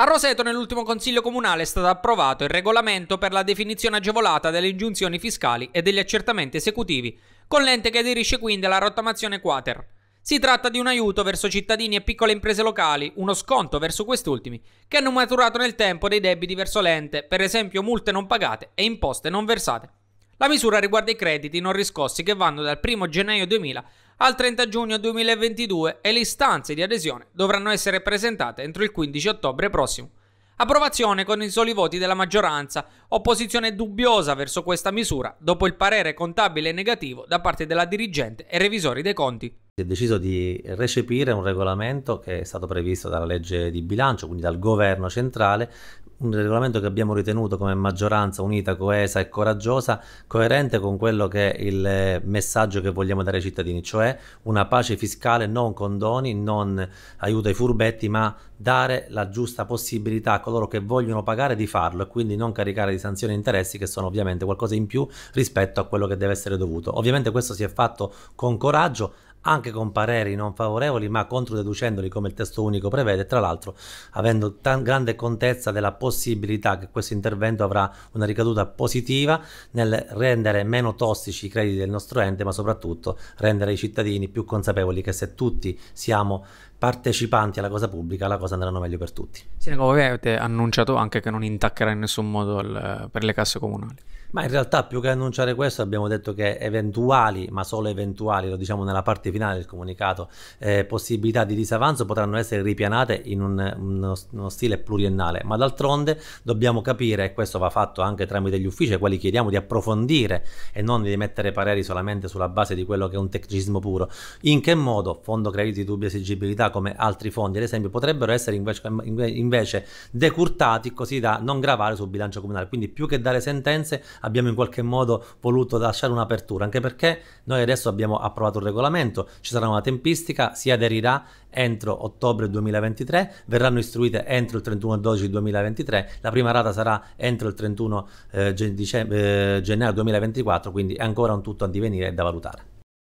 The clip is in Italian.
A Roseto nell'ultimo Consiglio Comunale è stato approvato il regolamento per la definizione agevolata delle ingiunzioni fiscali e degli accertamenti esecutivi, con l'ente che aderisce quindi alla rottamazione quater. Si tratta di un aiuto verso cittadini e piccole imprese locali, uno sconto verso quest'ultimi, che hanno maturato nel tempo dei debiti verso l'ente, per esempio multe non pagate e imposte non versate. La misura riguarda i crediti non riscossi che vanno dal 1 gennaio 2000 al 30 giugno 2022 e le istanze di adesione dovranno essere presentate entro il 15 ottobre prossimo. Approvazione con i soli voti della maggioranza, opposizione dubbiosa verso questa misura dopo il parere contabile negativo da parte della dirigente e revisori dei conti. Si è deciso di recepire un regolamento che è stato previsto dalla legge di bilancio, quindi dal governo centrale, un regolamento che abbiamo ritenuto come maggioranza unita, coesa e coraggiosa, coerente con quello che è il eh, messaggio che vogliamo dare ai cittadini, cioè una pace fiscale, non condoni, non aiuto ai furbetti, ma dare la giusta possibilità a coloro che vogliono pagare di farlo e quindi non caricare di sanzioni e interessi che sono ovviamente qualcosa in più rispetto a quello che deve essere dovuto. Ovviamente questo si è fatto con coraggio, anche con pareri non favorevoli ma controdeducendoli come il testo unico prevede, tra l'altro avendo tan grande contezza della possibilità che questo intervento avrà una ricaduta positiva nel rendere meno tossici i crediti del nostro ente ma soprattutto rendere i cittadini più consapevoli che se tutti siamo partecipanti alla cosa pubblica la cosa andranno meglio per tutti. Sì, come ecco, avete annunciato anche che non intaccherà in nessun modo il, per le casse comunali. Ma in realtà più che annunciare questo abbiamo detto che eventuali, ma solo eventuali, lo diciamo nella parte finale del comunicato, eh, possibilità di disavanzo potranno essere ripianate in un, uno, uno, stile pluriennale, ma d'altronde dobbiamo capire, e questo va fatto anche tramite gli uffici, ai quali chiediamo di approfondire e non di mettere pareri solamente sulla base di quello che è un tecnicismo puro, in che modo Fondo Crediti dubbia Esigibilità come altri fondi, ad esempio, potrebbero essere invece, invece decurtati così da non gravare sul bilancio comunale. Quindi più che dare sentenze abbiamo in qualche modo voluto lasciare un'apertura, anche perché noi adesso abbiamo approvato il regolamento, ci sarà una tempistica, si aderirà entro ottobre 2023, verranno istruite entro il 31 12 2023, la prima rata sarà entro il 31 eh, eh, gennaio 2024, quindi è ancora un tutto a divenire e da valutare.